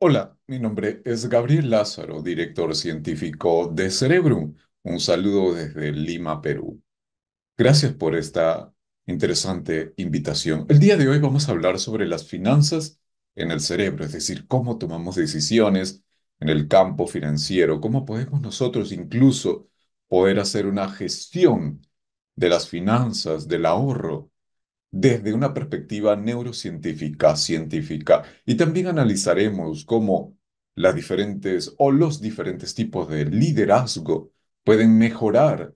Hola, mi nombre es Gabriel Lázaro, director científico de Cerebrum. Un saludo desde Lima, Perú. Gracias por esta interesante invitación. El día de hoy vamos a hablar sobre las finanzas en el cerebro, es decir, cómo tomamos decisiones en el campo financiero, cómo podemos nosotros incluso poder hacer una gestión de las finanzas, del ahorro, desde una perspectiva neurocientífica, científica, y también analizaremos cómo las diferentes o los diferentes tipos de liderazgo pueden mejorar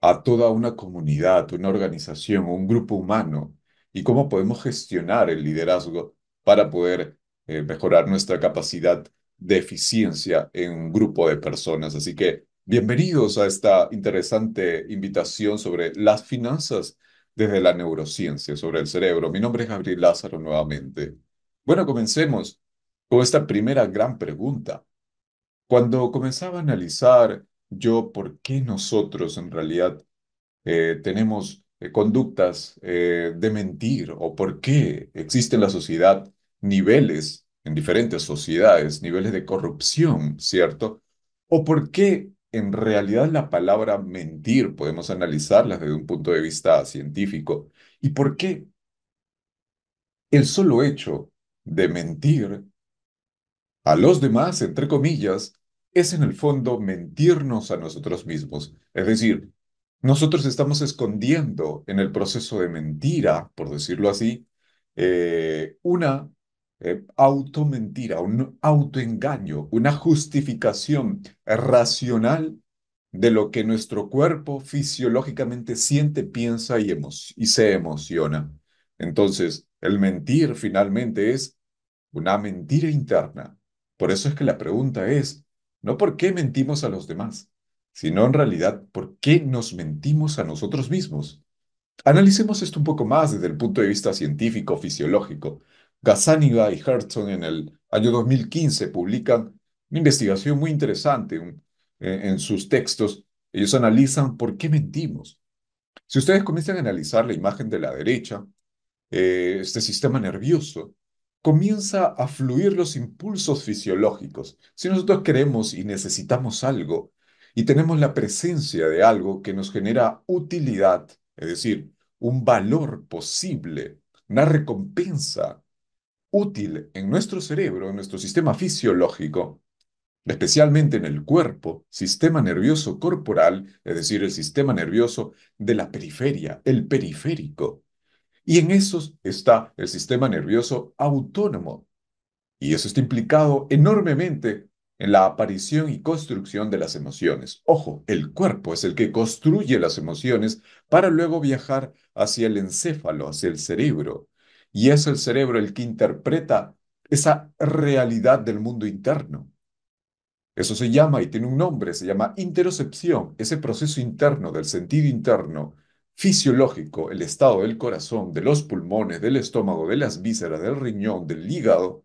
a toda una comunidad, una organización, un grupo humano, y cómo podemos gestionar el liderazgo para poder eh, mejorar nuestra capacidad de eficiencia en un grupo de personas. Así que bienvenidos a esta interesante invitación sobre las finanzas desde la neurociencia sobre el cerebro. Mi nombre es Gabriel Lázaro nuevamente. Bueno, comencemos con esta primera gran pregunta. Cuando comenzaba a analizar yo por qué nosotros en realidad eh, tenemos eh, conductas eh, de mentir o por qué existe en la sociedad niveles, en diferentes sociedades, niveles de corrupción, ¿cierto? O por qué en realidad la palabra mentir? Podemos analizarla desde un punto de vista científico. ¿Y por qué el solo hecho de mentir a los demás, entre comillas, es en el fondo mentirnos a nosotros mismos? Es decir, nosotros estamos escondiendo en el proceso de mentira, por decirlo así, eh, una auto eh, automentira, un autoengaño, una justificación racional de lo que nuestro cuerpo fisiológicamente siente, piensa y, y se emociona. Entonces, el mentir finalmente es una mentira interna. Por eso es que la pregunta es, no por qué mentimos a los demás, sino en realidad por qué nos mentimos a nosotros mismos. Analicemos esto un poco más desde el punto de vista científico, fisiológico. Gazzaniga y Hertzog en el año 2015 publican una investigación muy interesante eh, en, sus textos. Ellos analizan por qué mentimos. Si ustedes comienzan a analizar la imagen de la derecha, eh, este sistema nervioso, comienza a fluir los impulsos fisiológicos. Si nosotros queremos y necesitamos algo y tenemos la presencia de algo que nos genera utilidad, es decir, un valor posible, una recompensa útil en nuestro cerebro, en nuestro sistema fisiológico, especialmente en el cuerpo, sistema nervioso corporal, es decir, el sistema nervioso de la periferia, el periférico. Y en eso está el sistema nervioso autónomo. Y eso está implicado enormemente en la aparición y construcción de las emociones. Ojo, el cuerpo es el que construye las emociones para luego viajar hacia el encéfalo, hacia el cerebro, y es el cerebro el que interpreta esa realidad del mundo interno. Eso se llama y tiene un nombre, se llama interocepción, ese proceso interno del sentido interno fisiológico, el estado del corazón, de los pulmones, del estómago, de las vísceras, del riñón, del hígado.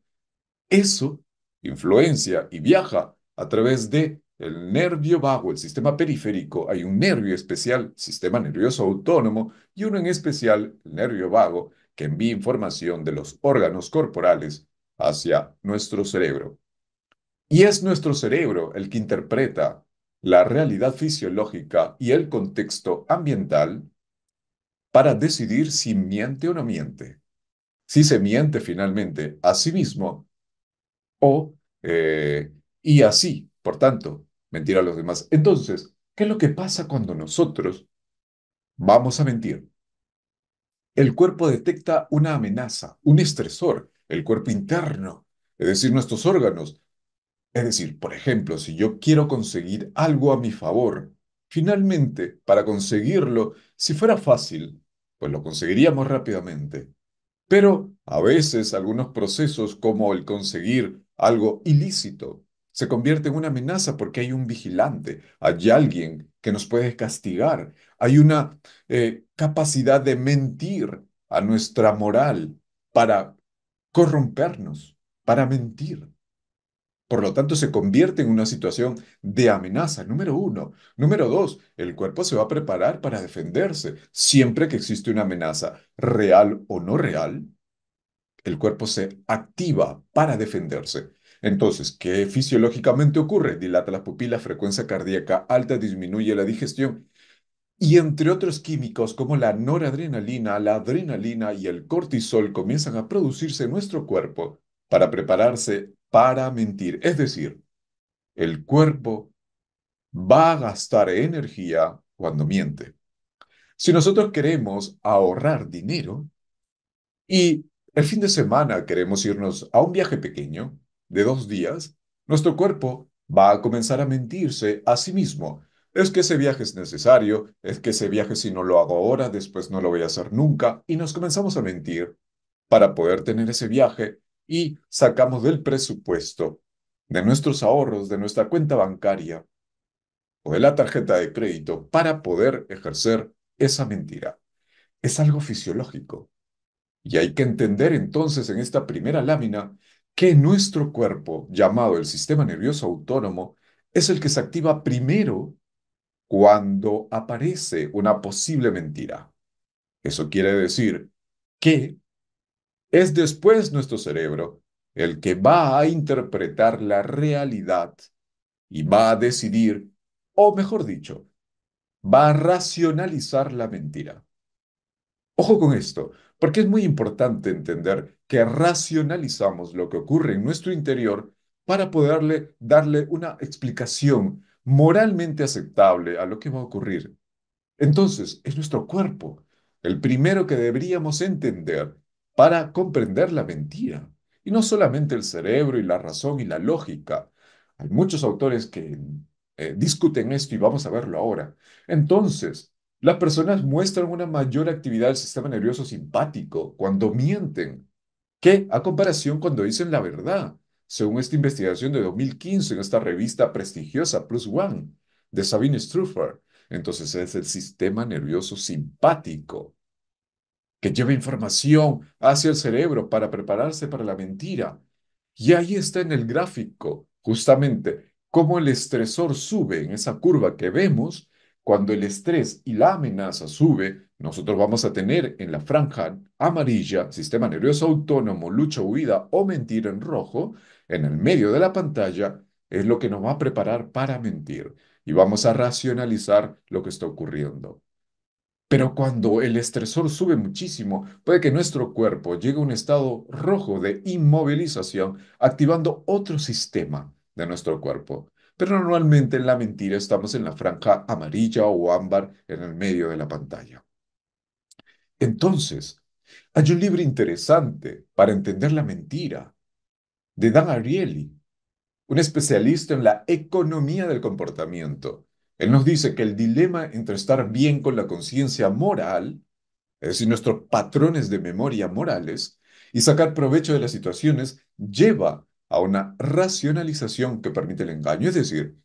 Eso influencia y viaja a través de el nervio vago, el sistema periférico, hay un nervio especial, sistema nervioso autónomo, y uno en especial, el nervio vago, que envía información de los órganos corporales hacia nuestro cerebro. Y es nuestro cerebro el que interpreta la realidad fisiológica y el contexto ambiental para decidir si miente o no miente, si se miente finalmente a sí mismo o eh, y así, por tanto, mentir a los demás. Entonces, ¿qué es lo que pasa cuando nosotros vamos a mentir? el cuerpo detecta una amenaza, un estresor, el cuerpo interno, es decir, nuestros órganos. Es decir, por ejemplo, si yo quiero conseguir algo a mi favor, finalmente, para conseguirlo, si fuera fácil, pues lo conseguiríamos rápidamente. Pero a veces algunos procesos como el conseguir algo ilícito, se convierte en una amenaza porque hay un vigilante, hay alguien que nos puede castigar, hay una eh, capacidad de mentir a nuestra moral para corrompernos, para mentir. Por lo tanto, se convierte en una situación de amenaza, número uno. Número dos, el cuerpo se va a preparar para defenderse. Siempre que existe una amenaza real o no real, el cuerpo se activa para defenderse. Entonces, ¿qué fisiológicamente ocurre? Dilata las pupilas, frecuencia cardíaca alta, disminuye la digestión y entre otros químicos como la noradrenalina, la adrenalina y el cortisol comienzan a producirse en nuestro cuerpo para prepararse para mentir. Es decir, el cuerpo va a gastar energía cuando miente. Si nosotros queremos ahorrar dinero y el fin de semana queremos irnos a un viaje pequeño, de dos días, nuestro cuerpo va a comenzar a mentirse a sí mismo. Es que ese viaje es necesario, es que ese viaje si no lo hago ahora, después no lo voy a hacer nunca, y nos comenzamos a mentir para poder tener ese viaje y sacamos del presupuesto, de nuestros ahorros, de nuestra cuenta bancaria o de la tarjeta de crédito para poder ejercer esa mentira. Es algo fisiológico. Y hay que entender entonces en esta primera lámina que nuestro cuerpo, llamado el sistema nervioso autónomo, es el que se activa primero cuando aparece una posible mentira. Eso quiere decir que es después nuestro cerebro el que va a interpretar la realidad y va a decidir, o mejor dicho, va a racionalizar la mentira. Ojo con esto, porque es muy importante entender que racionalizamos lo que ocurre en nuestro interior para poderle darle una explicación moralmente aceptable a lo que va a ocurrir. Entonces, es nuestro cuerpo el primero que deberíamos entender para comprender la mentira. Y no solamente el cerebro y la razón y la lógica. Hay muchos autores que eh, discuten esto y vamos a verlo ahora. Entonces, las personas muestran una mayor actividad del sistema nervioso simpático cuando mienten, que a comparación cuando dicen la verdad, según esta investigación de 2015 en esta revista prestigiosa Plus One de Sabine Struffer. Entonces es el sistema nervioso simpático que lleva información hacia el cerebro para prepararse para la mentira. Y ahí está en el gráfico, justamente, cómo el estresor sube en esa curva que vemos cuando el estrés y la amenaza sube, nosotros vamos a tener en la franja amarilla, sistema nervioso autónomo, lucha, huida o mentir en rojo, en el medio de la pantalla, es lo que nos va a preparar para mentir y vamos a racionalizar lo que está ocurriendo. Pero cuando el estresor sube muchísimo, puede que nuestro cuerpo llegue a un estado rojo de inmovilización, activando otro sistema de nuestro cuerpo pero normalmente en la mentira estamos en la franja amarilla o ámbar en el medio de la pantalla. Entonces, hay un libro interesante para entender la mentira de Dan Ariely, un especialista en la economía del comportamiento. Él nos dice que el dilema entre estar bien con la conciencia moral, es decir, nuestros patrones de memoria morales, y sacar provecho de las situaciones lleva a a una racionalización que permite el engaño. Es decir,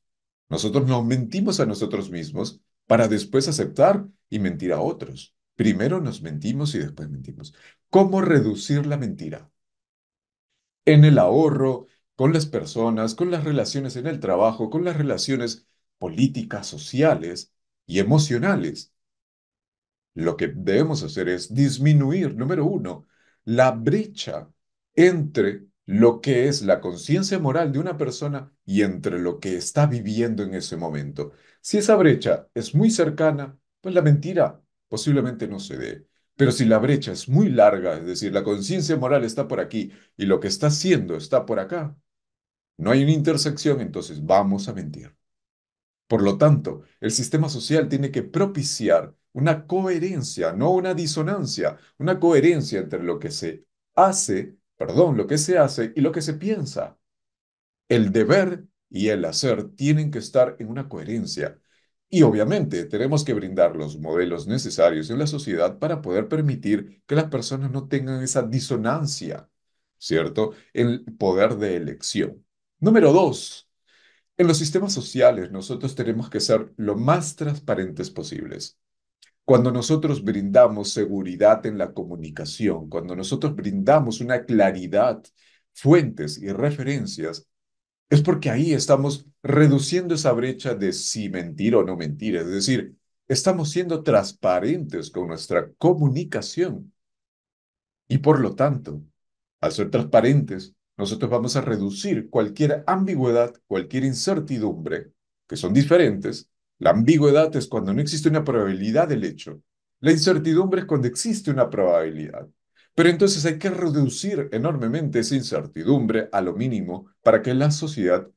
nosotros nos mentimos a nosotros mismos para después aceptar y mentir a otros. Primero nos mentimos y después mentimos. ¿Cómo reducir la mentira? En el ahorro, con las personas, con las relaciones en el trabajo, con las relaciones políticas, sociales y emocionales. Lo que debemos hacer es disminuir, número uno, la brecha entre lo que es la conciencia moral de una persona y entre lo que está viviendo en ese momento. Si esa brecha es muy cercana, pues la mentira posiblemente no se dé. Pero si la brecha es muy larga, es decir, la conciencia moral está por aquí y lo que está haciendo está por acá, no hay una intersección, entonces vamos a mentir. Por lo tanto, el sistema social tiene que propiciar una coherencia, no una disonancia, una coherencia entre lo que se hace perdón, lo que se hace y lo que se piensa. El deber y el hacer tienen que estar en una coherencia. Y obviamente tenemos que brindar los modelos necesarios en la sociedad para poder permitir que las personas no tengan esa disonancia, ¿cierto? El poder de elección. Número dos, en los sistemas sociales nosotros tenemos que ser lo más transparentes posibles. Cuando nosotros brindamos seguridad en la comunicación, cuando nosotros brindamos una claridad, fuentes y referencias, es porque ahí estamos reduciendo esa brecha de si mentir o no mentir. Es decir, estamos siendo transparentes con nuestra comunicación. Y por lo tanto, al ser transparentes, nosotros vamos a reducir cualquier ambigüedad, cualquier incertidumbre, que son diferentes, la ambigüedad es cuando no existe una probabilidad del hecho. La incertidumbre es cuando existe una probabilidad. Pero entonces hay que reducir enormemente esa incertidumbre a lo mínimo para que la sociedad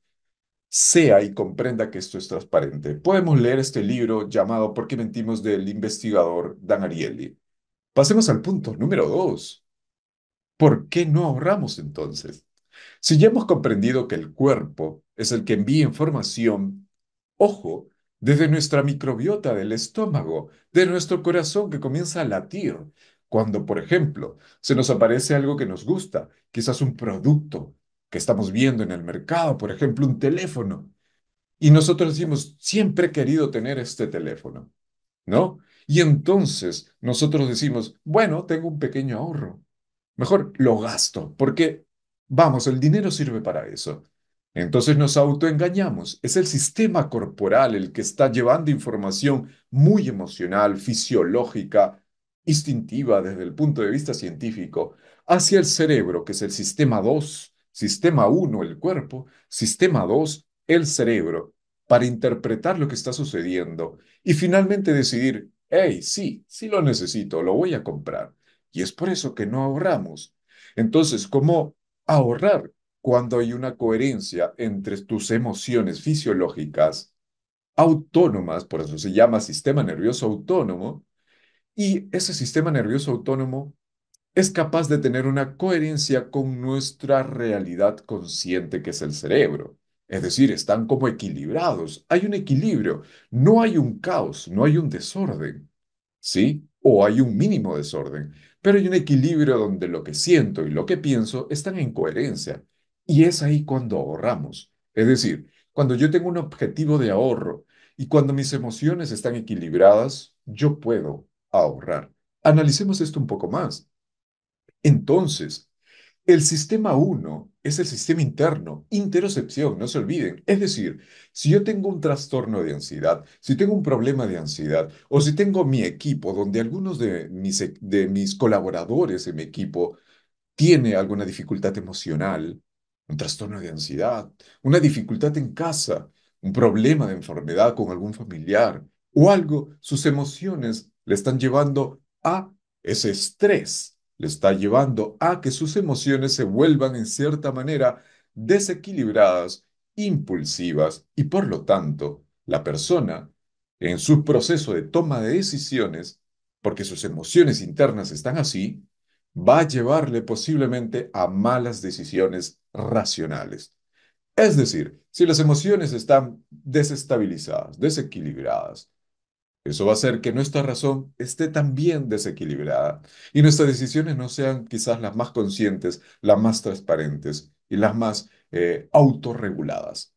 sea y comprenda que esto es transparente. Podemos leer este libro llamado ¿Por qué mentimos? del investigador Dan Ariely. Pasemos al punto número dos. ¿Por qué no ahorramos entonces? Si ya hemos comprendido que el cuerpo es el que envía información, ojo, desde nuestra microbiota del estómago, de nuestro corazón que comienza a latir. Cuando, por ejemplo, se nos aparece algo que nos gusta, quizás un producto que estamos viendo en el mercado, por ejemplo, un teléfono, y nosotros decimos, siempre he querido tener este teléfono, ¿no? Y entonces nosotros decimos, bueno, tengo un pequeño ahorro, mejor lo gasto, porque, vamos, el dinero sirve para eso. Entonces nos autoengañamos. Es el sistema corporal el que está llevando información muy emocional, fisiológica, instintiva desde el punto de vista científico, hacia el cerebro, que es el sistema 2, sistema 1, el cuerpo, sistema 2, el cerebro, para interpretar lo que está sucediendo y finalmente decidir, hey, sí, sí lo necesito, lo voy a comprar. Y es por eso que no ahorramos. Entonces, ¿cómo ahorrar? cuando hay una coherencia entre tus emociones fisiológicas autónomas, por eso se llama sistema nervioso autónomo, y ese sistema nervioso autónomo es capaz de tener una coherencia con nuestra realidad consciente que es el cerebro. Es decir, están como equilibrados, hay un equilibrio, no hay un caos, no hay un desorden, ¿sí? O hay un mínimo desorden, pero hay un equilibrio donde lo que siento y lo que pienso están en coherencia. Y es ahí cuando ahorramos. Es decir, cuando yo tengo un objetivo de ahorro y cuando mis emociones están equilibradas, yo puedo ahorrar. Analicemos esto un poco más. Entonces, el sistema 1 es el sistema interno, interocepción, no se olviden. Es decir, si yo tengo un trastorno de ansiedad, si tengo un problema de ansiedad, o si tengo mi equipo, donde algunos de mis, e, de mis colaboradores en mi equipo tiene alguna dificultad emocional, un trastorno de ansiedad, una dificultad en casa, un problema de enfermedad con algún familiar o algo, sus emociones le están llevando a ese estrés, le está llevando a que sus emociones se vuelvan en cierta manera desequilibradas, impulsivas y por lo tanto la persona en su proceso de toma de decisiones, porque sus emociones internas están así, va a llevarle posiblemente a malas decisiones racionales. Es decir, si las emociones están desestabilizadas, desequilibradas, eso va a hacer que nuestra razón esté también desequilibrada y nuestras decisiones no sean quizás las más conscientes, las más transparentes y las más eh, autorreguladas.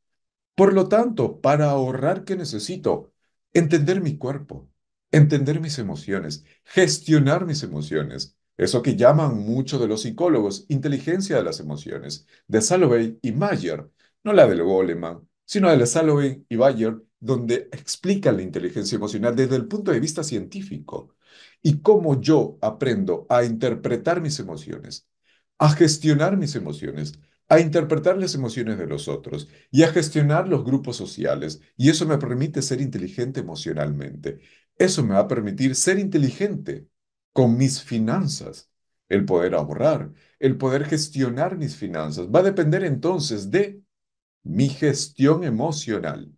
Por lo tanto, para ahorrar, que necesito? Entender mi cuerpo, entender mis emociones, gestionar mis emociones, eso que llaman muchos de los psicólogos inteligencia de las emociones, de Salovey y Mayer, no la del Goleman, sino de Salovey y Mayer, donde explican la inteligencia emocional desde el punto de vista científico y cómo yo aprendo a interpretar mis emociones, a gestionar mis emociones, a interpretar las emociones de los otros y a gestionar los grupos sociales. Y eso me permite ser inteligente emocionalmente. Eso me va a permitir ser inteligente con mis finanzas, el poder ahorrar, el poder gestionar mis finanzas. Va a depender entonces de mi gestión emocional.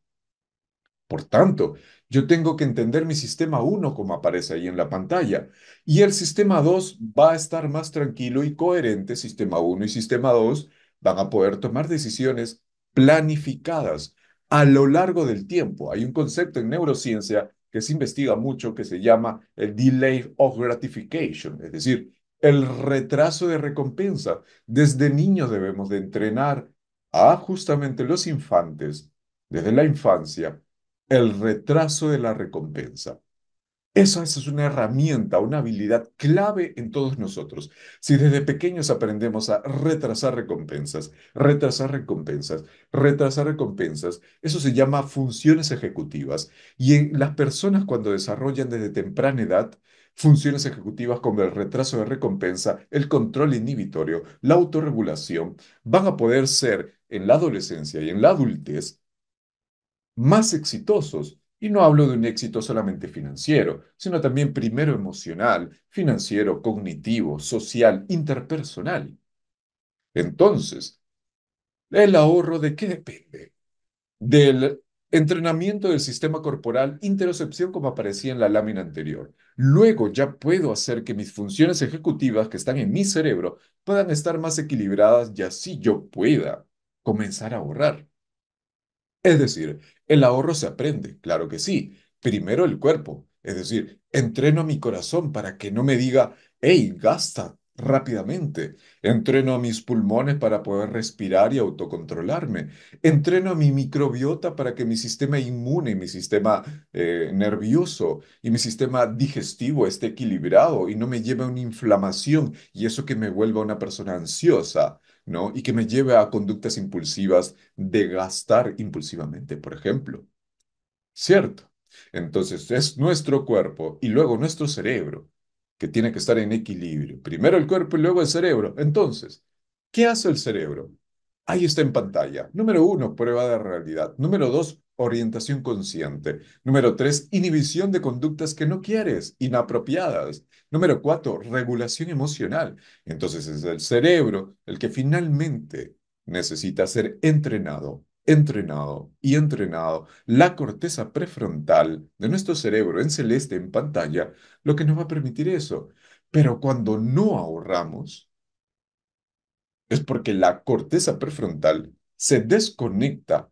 Por tanto, yo tengo que entender mi sistema 1 como aparece ahí en la pantalla y el sistema 2 va a estar más tranquilo y coherente. Sistema 1 y sistema 2 van a poder tomar decisiones planificadas a lo largo del tiempo. Hay un concepto en neurociencia que se investiga mucho, que se llama el delay of gratification, es decir, el retraso de recompensa. Desde niños debemos de entrenar a justamente los infantes, desde la infancia, el retraso de la recompensa. Esa es una herramienta, una habilidad clave en todos nosotros. Si desde pequeños aprendemos a retrasar recompensas, retrasar recompensas, retrasar recompensas, eso se llama funciones ejecutivas. Y en las personas cuando desarrollan desde temprana edad funciones ejecutivas como el retraso de recompensa, el control inhibitorio, la autorregulación, van a poder ser en la adolescencia y en la adultez más exitosos y no hablo de un éxito solamente financiero, sino también primero emocional, financiero, cognitivo, social, interpersonal. Entonces, ¿el ahorro de qué depende? Del entrenamiento del sistema corporal, interocepción como aparecía en la lámina anterior. Luego ya puedo hacer que mis funciones ejecutivas que están en mi cerebro puedan estar más equilibradas y así yo pueda comenzar a ahorrar. Es decir, el ahorro se aprende, claro que sí. Primero el cuerpo, es decir, entreno a mi corazón para que no me diga, hey, gasta rápidamente. Entreno a mis pulmones para poder respirar y autocontrolarme. Entreno a mi microbiota para que mi sistema inmune, mi sistema eh, nervioso y mi sistema digestivo esté equilibrado y no me lleve a una inflamación y eso que me vuelva una persona ansiosa. ¿no? Y que me lleve a conductas impulsivas de gastar impulsivamente, por ejemplo. ¿Cierto? Entonces es nuestro cuerpo y luego nuestro cerebro que tiene que estar en equilibrio. Primero el cuerpo y luego el cerebro. Entonces, ¿qué hace el cerebro? Ahí está en pantalla. Número uno, prueba de realidad. Número dos, orientación consciente. Número tres, inhibición de conductas que no quieres, inapropiadas. Número cuatro, regulación emocional. Entonces es el cerebro el que finalmente necesita ser entrenado, entrenado y entrenado. La corteza prefrontal de nuestro cerebro en celeste, en pantalla, lo que nos va a permitir eso. Pero cuando no ahorramos, es porque la corteza prefrontal se desconecta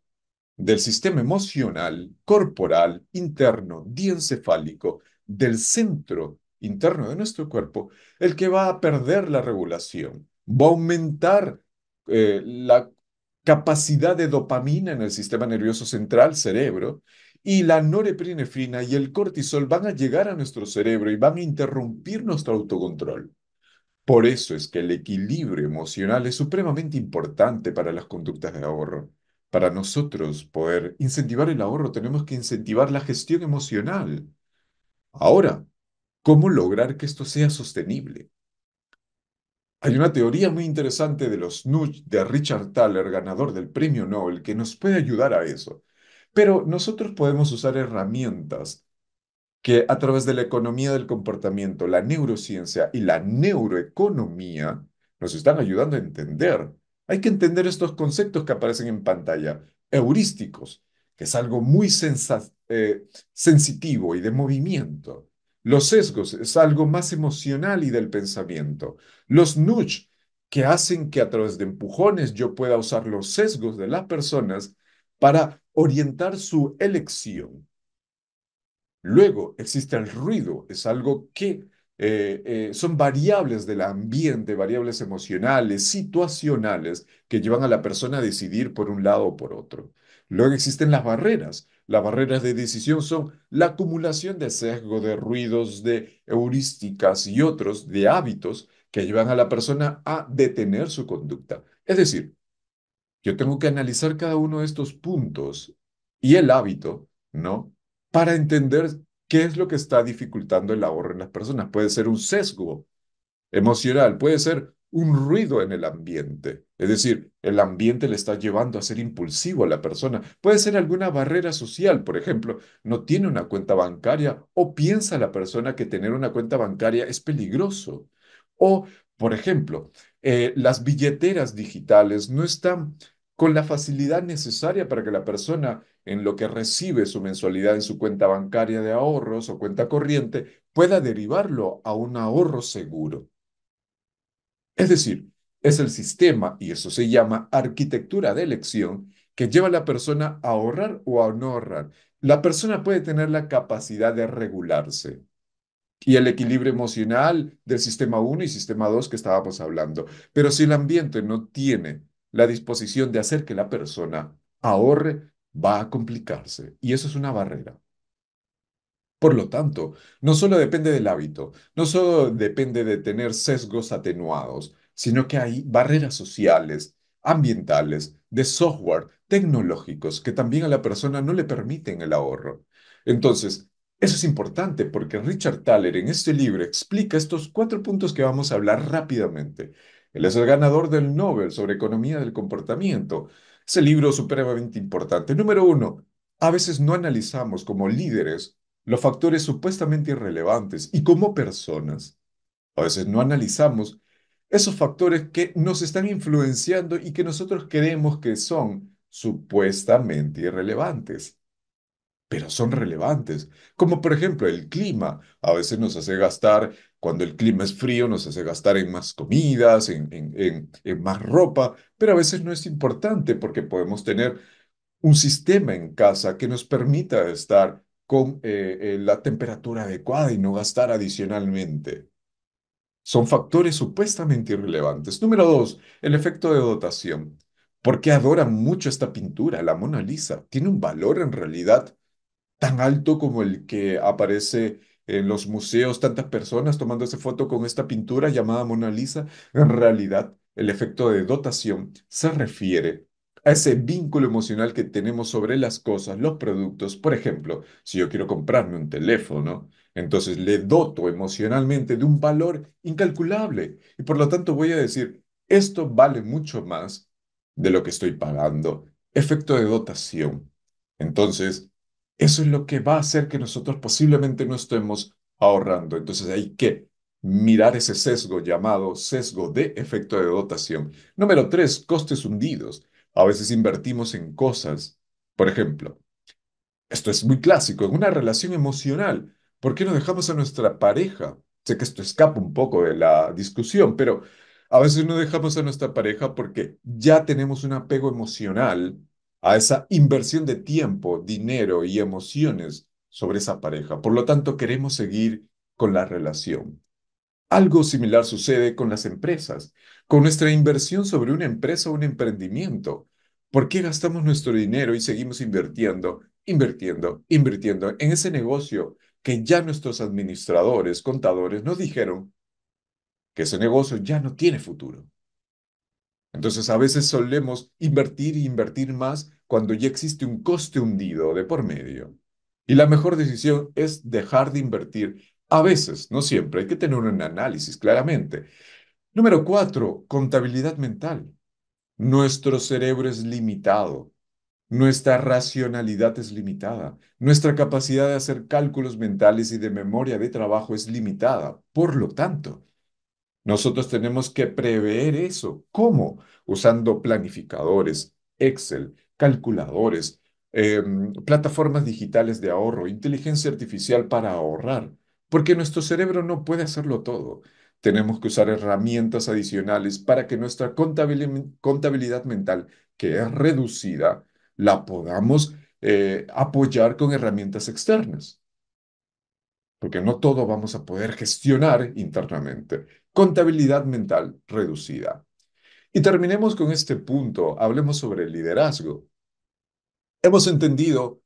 del sistema emocional, corporal, interno, diencefálico, del centro interno de nuestro cuerpo, el que va a perder la regulación, va a aumentar eh, la capacidad de dopamina en el sistema nervioso central, cerebro, y la norepinefrina y el cortisol van a llegar a nuestro cerebro y van a interrumpir nuestro autocontrol. Por eso es que el equilibrio emocional es supremamente importante para las conductas de ahorro. Para nosotros poder incentivar el ahorro, tenemos que incentivar la gestión emocional. Ahora, ¿cómo lograr que esto sea sostenible? Hay una teoría muy interesante de los nudge de Richard Thaler, ganador del premio Nobel, que nos puede ayudar a eso. Pero nosotros podemos usar herramientas que a través de la economía del comportamiento, la neurociencia y la neuroeconomía nos están ayudando a entender hay que entender estos conceptos que aparecen en pantalla, heurísticos, que es algo muy eh, sensitivo y de movimiento. Los sesgos es algo más emocional y del pensamiento. Los nudge, que hacen que a través de empujones yo pueda usar los sesgos de las personas para orientar su elección. Luego existe el ruido, es algo que eh, eh, son variables del ambiente, variables emocionales, situacionales, que llevan a la persona a decidir por un lado o por otro. Luego existen las barreras. Las barreras de decisión son la acumulación de sesgo, de ruidos, de heurísticas y otros, de hábitos que llevan a la persona a detener su conducta. Es decir, yo tengo que analizar cada uno de estos puntos y el hábito, ¿no? Para entender ¿Qué es lo que está dificultando el ahorro en las personas? Puede ser un sesgo emocional, puede ser un ruido en el ambiente. Es decir, el ambiente le está llevando a ser impulsivo a la persona. Puede ser alguna barrera social, por ejemplo, no tiene una cuenta bancaria o piensa la persona que tener una cuenta bancaria es peligroso. O, por ejemplo, eh, las billeteras digitales no están con la facilidad necesaria para que la persona, en lo que recibe su mensualidad en su cuenta bancaria de ahorros o cuenta corriente, pueda derivarlo a un ahorro seguro. Es decir, es el sistema, y eso se llama arquitectura de elección, que lleva a la persona a ahorrar o a no ahorrar. La persona puede tener la capacidad de regularse y el equilibrio emocional del sistema 1 y sistema 2 que estábamos hablando. Pero si el ambiente no tiene la disposición de hacer que la persona ahorre va a complicarse y eso es una barrera. Por lo tanto, no solo depende del hábito, no solo depende de tener sesgos atenuados, sino que hay barreras sociales, ambientales, de software, tecnológicos, que también a la persona no le permiten el ahorro. Entonces, eso es importante porque Richard Thaler en este libro explica estos cuatro puntos que vamos a hablar rápidamente él es el ganador del Nobel sobre Economía del Comportamiento. Ese libro supremamente importante. Número uno, a veces no analizamos como líderes los factores supuestamente irrelevantes y como personas. A veces no analizamos esos factores que nos están influenciando y que nosotros creemos que son supuestamente irrelevantes. Pero son relevantes, como por ejemplo el clima. A veces nos hace gastar cuando el clima es frío nos hace gastar en más comidas, en, más ropa, pero a veces no es importante porque podemos tener un sistema en casa que nos permita estar con eh, eh, la temperatura adecuada y no gastar adicionalmente. Son factores supuestamente irrelevantes. Número dos, el efecto de dotación. ¿Por qué adoran mucho esta pintura, la Mona Lisa? Tiene un valor en realidad tan alto como el que aparece en los museos tantas personas tomando esa foto con esta pintura llamada Mona Lisa, en realidad el efecto de dotación se refiere a ese vínculo emocional que tenemos sobre las cosas, los productos. Por ejemplo, si yo quiero comprarme un teléfono, entonces le doto emocionalmente de un valor incalculable y por lo tanto voy a decir, esto vale mucho más de lo que estoy pagando. Efecto de dotación. Entonces, eso es lo que va a hacer que nosotros posiblemente no estemos ahorrando. Entonces hay que mirar ese sesgo llamado sesgo de efecto de dotación. Número tres, costes hundidos. A veces invertimos en cosas. Por ejemplo, esto es muy clásico, en una relación emocional. ¿Por qué no dejamos a nuestra pareja? Sé que esto escapa un poco de la discusión, pero a veces no dejamos a nuestra pareja porque ya tenemos un apego emocional a esa inversión de tiempo, dinero y emociones sobre esa pareja. Por lo tanto, queremos seguir con la relación. Algo similar sucede con las empresas, con nuestra inversión sobre una empresa o un emprendimiento. ¿Por qué gastamos nuestro dinero y seguimos invirtiendo, invirtiendo, invirtiendo en ese negocio que ya nuestros administradores, contadores nos dijeron que ese negocio ya no tiene futuro? Entonces a veces solemos invertir e invertir más cuando ya existe un coste hundido de por medio. Y la mejor decisión es dejar de invertir. A veces, no siempre, hay que tener un análisis claramente. Número cuatro, contabilidad mental. Nuestro cerebro es limitado, nuestra racionalidad es limitada, nuestra capacidad de hacer cálculos mentales y de memoria de trabajo es limitada. Por lo tanto, nosotros tenemos que prever eso. ¿Cómo? Usando planificadores, Excel, calculadores, em, plataformas digitales de ahorro, inteligencia artificial para ahorrar, porque nuestro cerebro no puede hacerlo todo. Tenemos que usar herramientas adicionales para que nuestra contabilidad mental, que es reducida, la podamos eh, apoyar con herramientas externas, porque no todo vamos a poder gestionar internamente contabilidad mental reducida. Y terminemos con este punto, hablemos sobre el liderazgo. Hemos entendido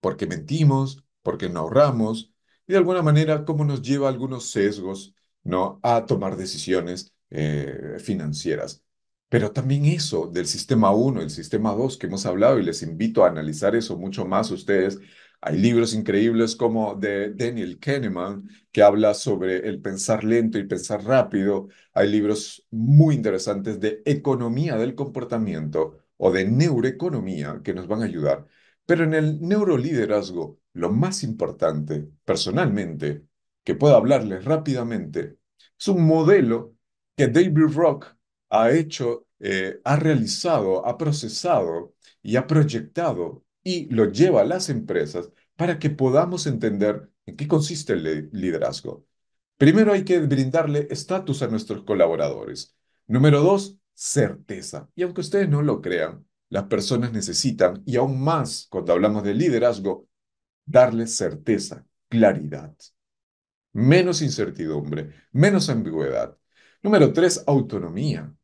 por qué mentimos, por qué no ahorramos y de alguna manera cómo nos lleva algunos sesgos ¿no? a tomar decisiones eh, financieras. Pero también eso del sistema 1, el sistema 2 que hemos hablado y les invito a analizar eso mucho más ustedes hay libros increíbles como de Daniel Kahneman, que habla sobre el pensar lento y pensar rápido. Hay libros muy interesantes de economía del comportamiento o de neuroeconomía que nos van a ayudar. Pero en el neuroliderazgo, lo más importante, personalmente, que puedo hablarles rápidamente, es un modelo que David Rock ha hecho, eh, ha realizado, ha procesado y ha proyectado y lo lleva a las empresas para que podamos entender en qué consiste el liderazgo. Primero hay que brindarle estatus a nuestros colaboradores. Número dos, certeza. Y aunque ustedes no lo crean, las personas necesitan, y aún más cuando hablamos de liderazgo, darle certeza, claridad. Menos incertidumbre, menos ambigüedad. Número tres, autonomía.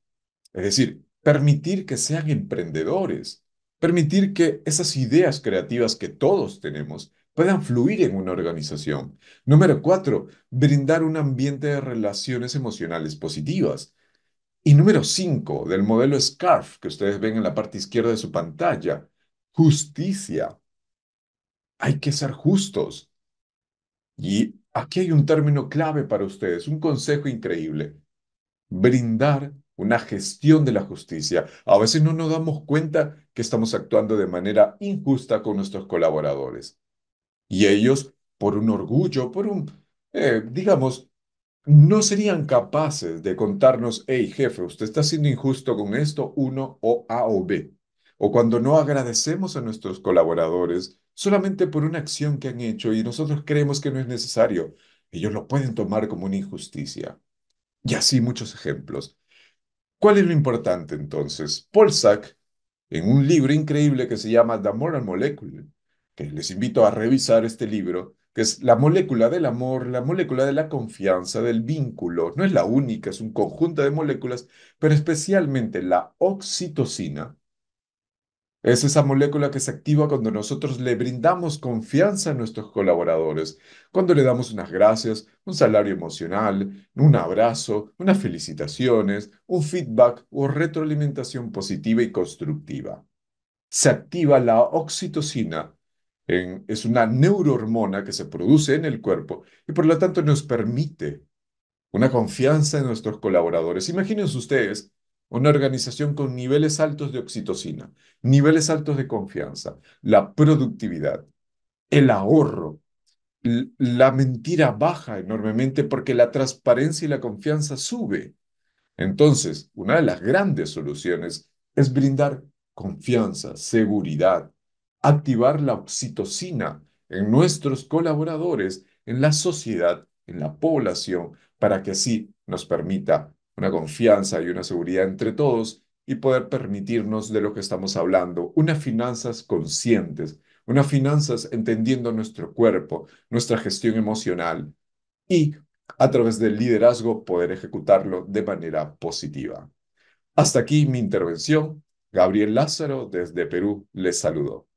Es decir, permitir que sean emprendedores, permitir que esas ideas creativas que todos tenemos puedan fluir en una organización. Número cuatro, brindar un ambiente de relaciones emocionales positivas. Y número cinco, del modelo SCARF que ustedes ven en la parte izquierda de su pantalla, justicia. Hay que ser justos. Y aquí hay un término clave para ustedes, un consejo increíble. Brindar una gestión de la justicia. A veces no nos damos cuenta que estamos actuando de manera injusta con nuestros colaboradores. Y ellos, por un orgullo, por un, eh, digamos, no serían capaces de contarnos, hey jefe, usted está siendo injusto con esto, uno o A o B. O cuando no agradecemos a nuestros colaboradores solamente por una acción que han hecho y nosotros creemos que no es necesario, ellos lo pueden tomar como una injusticia. Y así muchos ejemplos. ¿Cuál es lo importante entonces? Sack en un libro increíble que se llama The Moral Molecule, que les invito a revisar este libro, que es la molécula del amor, la molécula de la confianza, del vínculo. No es la única, es un conjunto de moléculas, pero especialmente la oxitocina es esa molécula que se activa cuando nosotros le brindamos confianza a nuestros colaboradores, cuando le damos unas gracias, un salario emocional, un abrazo, unas felicitaciones, un feedback o retroalimentación positiva y constructiva. Se activa la oxitocina. es una neurohormona que se produce en el cuerpo y por lo tanto nos permite una confianza en nuestros colaboradores. Imagínense ustedes una organización con niveles altos de oxitocina, niveles altos de confianza, la productividad, el ahorro, la mentira baja enormemente porque la transparencia y la confianza sube. Entonces, una de las grandes soluciones es brindar confianza, seguridad, activar la oxitocina en nuestros colaboradores, en la sociedad, en la población, para que así nos permita una confianza y una seguridad entre todos y poder permitirnos de lo que estamos hablando, unas finanzas conscientes, unas finanzas entendiendo nuestro cuerpo, nuestra gestión emocional y a través del liderazgo poder ejecutarlo de manera positiva. Hasta aquí mi intervención. Gabriel Lázaro desde Perú les saludo.